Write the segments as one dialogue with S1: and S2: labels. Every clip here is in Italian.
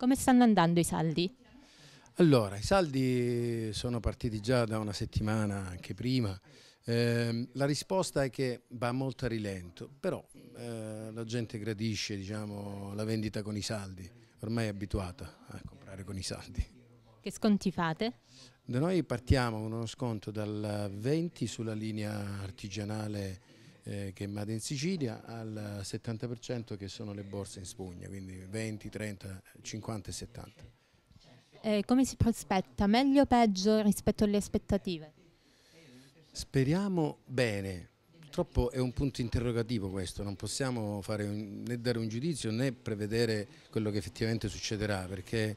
S1: Come stanno andando i saldi?
S2: Allora, i saldi sono partiti già da una settimana, anche prima. Eh, la risposta è che va molto a rilento, però eh, la gente gradisce diciamo, la vendita con i saldi, ormai è abituata a comprare con i saldi.
S1: Che sconti fate?
S2: Da noi partiamo con uno sconto dal 20 sulla linea artigianale eh, che è made in Sicilia al 70% che sono le borse in spugna, quindi 20, 30, 50 e 70.
S1: Eh, come si prospetta? Meglio o peggio rispetto alle aspettative?
S2: Speriamo bene, purtroppo è un punto interrogativo questo, non possiamo un, né dare un giudizio né prevedere quello che effettivamente succederà perché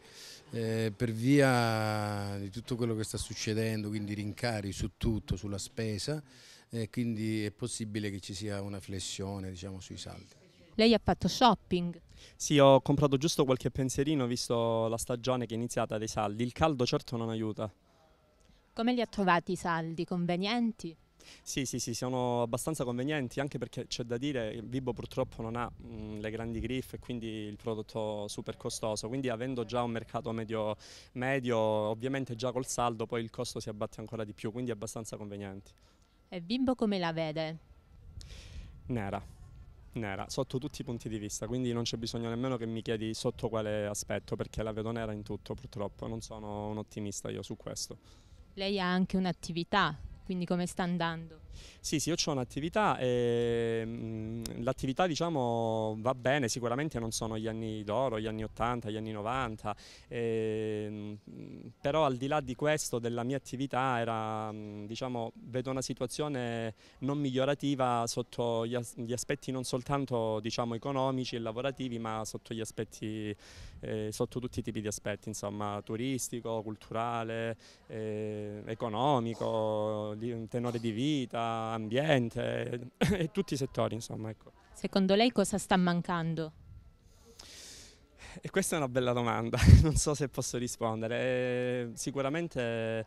S2: eh, per via di tutto quello che sta succedendo, quindi rincari su tutto, sulla spesa, eh, quindi è possibile che ci sia una flessione diciamo, sui saldi.
S1: Lei ha fatto shopping?
S3: Sì, ho comprato giusto qualche pensierino visto la stagione che è iniziata dei saldi. Il caldo certo non aiuta.
S1: Come li ha trovati i saldi? Convenienti?
S3: Sì, sì, sì, sono abbastanza convenienti anche perché c'è da dire che Vibo purtroppo non ha mh, le grandi griffe, quindi il prodotto super costoso, quindi avendo già un mercato medio, medio ovviamente già col saldo poi il costo si abbatte ancora di più, quindi è abbastanza conveniente.
S1: E Bimbo come la vede?
S3: Nera, nera, sotto tutti i punti di vista, quindi non c'è bisogno nemmeno che mi chiedi sotto quale aspetto, perché la vedo nera in tutto purtroppo, non sono un ottimista io su questo.
S1: Lei ha anche un'attività quindi come sta andando?
S3: Sì, sì, io ho un'attività e ehm, l'attività diciamo va bene, sicuramente non sono gli anni d'oro, gli anni 80, gli anni 90, e, ehm, però al di là di questo della mia attività era, diciamo, vedo una situazione non migliorativa sotto gli, as gli aspetti non soltanto diciamo, economici e lavorativi, ma sotto, aspetti, eh, sotto tutti i tipi di aspetti, insomma, turistico, culturale, eh, economico, tenore di vita ambiente e tutti i settori insomma. Ecco.
S1: Secondo lei cosa sta mancando?
S3: E questa è una bella domanda, non so se posso rispondere. Sicuramente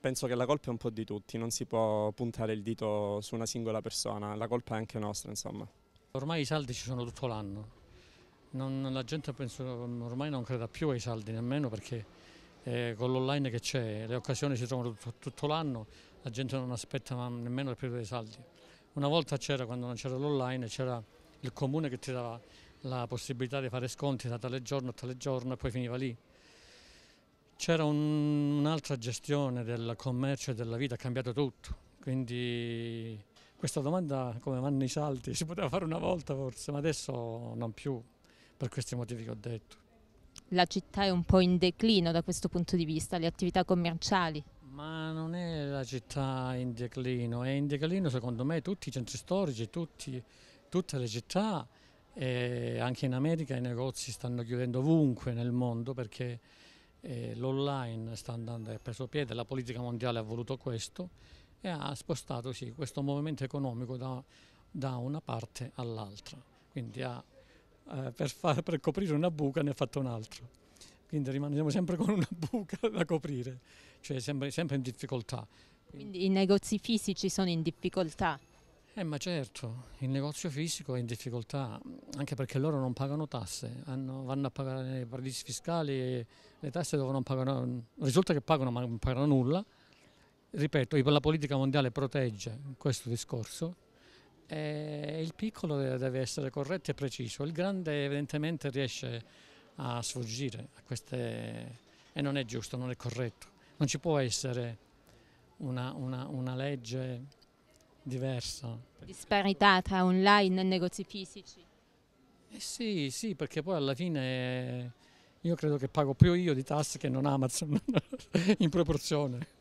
S3: penso che la colpa è un po' di tutti, non si può puntare il dito su una singola persona, la colpa è anche nostra insomma.
S4: Ormai i saldi ci sono tutto l'anno, la gente penso ormai non creda più ai saldi nemmeno perché eh, con l'online che c'è le occasioni si trovano tutto, tutto l'anno, la gente non aspetta nemmeno il periodo dei saldi. Una volta c'era, quando non c'era l'online, c'era il comune che ti dava la possibilità di fare sconti da tale giorno a tale giorno e poi finiva lì. C'era un'altra gestione del commercio e della vita, ha cambiato tutto, quindi questa domanda come vanno i salti si poteva fare una volta forse, ma adesso non più, per questi motivi che ho detto.
S1: La città è un po' in declino da questo punto di vista, le attività commerciali.
S4: Ma non è la città in declino, è in declino secondo me tutti i centri storici, tutti, tutte le città, e anche in America i negozi stanno chiudendo ovunque nel mondo perché eh, l'online sta andando a preso piede, la politica mondiale ha voluto questo e ha spostato sì, questo movimento economico da, da una parte all'altra, quindi ha, eh, per, far, per coprire una buca ne ha fatto un'altra quindi rimaniamo sempre con una buca da coprire, cioè sempre, sempre in difficoltà.
S1: Quindi i negozi fisici sono in difficoltà?
S4: Eh ma certo, il negozio fisico è in difficoltà, anche perché loro non pagano tasse, hanno, vanno a pagare nei paradisi fiscali, e le tasse dove non pagano, risulta che pagano ma non pagano nulla. Ripeto, la politica mondiale protegge questo discorso e il piccolo deve essere corretto e preciso, il grande evidentemente riesce a a sfuggire a queste... e non è giusto, non è corretto. Non ci può essere una, una, una legge diversa.
S1: Disparità tra online e negozi fisici? Eh sì,
S4: sì, perché poi alla fine io credo che pago più io di tasse che non Amazon in proporzione.